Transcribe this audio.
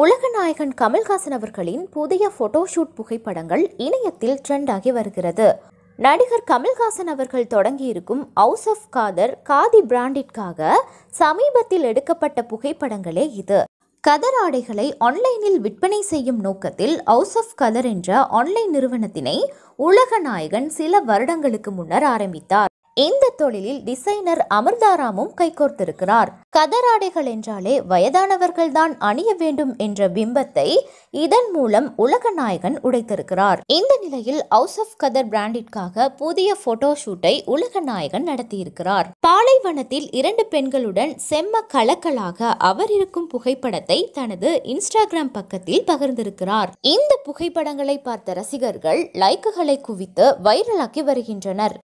உலக நாயகன் கமல்ஹாசன் அவர்களின் புதிய போட்டோஷூட் புகைப்படங்கள் இணையத்தில் ட்ரெண்டாகி வருகிறது நடிகர் கமல்ஹாசன் அவர்கள் தொடங்கியிருக்கும் ஹவுஸ் ஆஃப் காதர் காதி பிராண்டிற்காக சமீபத்தில் எடுக்கப்பட்ட புகைப்படங்களே இது கதர் ஆடைகளை ஆன்லைனில் விற்பனை செய்யும் நோக்கத்தில் ஹவுஸ் ஆஃப் கதர் என்ற ஆன்லைன் நிறுவனத்தினை உலக நாயகன் சில வருடங்களுக்கு முன்னர் ஆரம்பித்தார் இந்த தொழிலில் டிசைனர் அமிர்தாராமும் கைகோர்த்திருக்கிறார் கதராடைகள் என்றாலே வயதானவர்கள்தான் அணிய வேண்டும் என்ற பிம்பத்தை இதன் மூலம் உலக நாயகன் உடைத்திருக்கிறார் இந்த நிலையில் ஹவுஸ் ஆஃப் கதர் பிராண்டிற்காக புதிய போட்டோ ஷூட்டை உலக நாயகன் நடத்தியிருக்கிறார் பாலைவனத்தில் இரண்டு பெண்களுடன் செம்ம கலக்கலாக அவர் இருக்கும் புகைப்படத்தை தனது இன்ஸ்டாகிராம் பக்கத்தில் பகிர்ந்திருக்கிறார் இந்த புகைப்படங்களை பார்த்த ரசிகர்கள் லைக்குகளை குவித்து வைரலாக்கி வருகின்றனர்